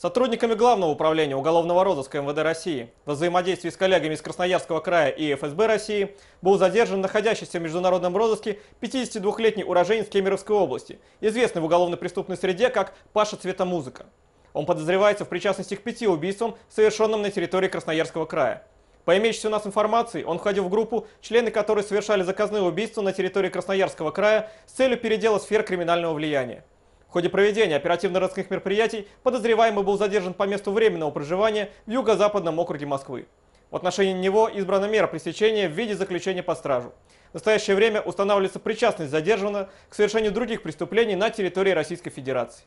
Сотрудниками Главного управления уголовного розыска МВД России во взаимодействии с коллегами из Красноярского края и ФСБ России был задержан находящийся в международном розыске 52-летний уроженец Кемеровской области, известный в уголовно-преступной среде как Паша Цветомузыка. Он подозревается в причастности к пяти убийствам, совершенным на территории Красноярского края. По имеющейся у нас информации, он входил в группу, члены которой совершали заказные убийства на территории Красноярского края с целью передела сфер криминального влияния. В ходе проведения оперативно-розыскных мероприятий подозреваемый был задержан по месту временного проживания в юго-западном округе Москвы. В отношении него избрана мера пресечения в виде заключения под стражу. В настоящее время устанавливается причастность задержанного к совершению других преступлений на территории Российской Федерации.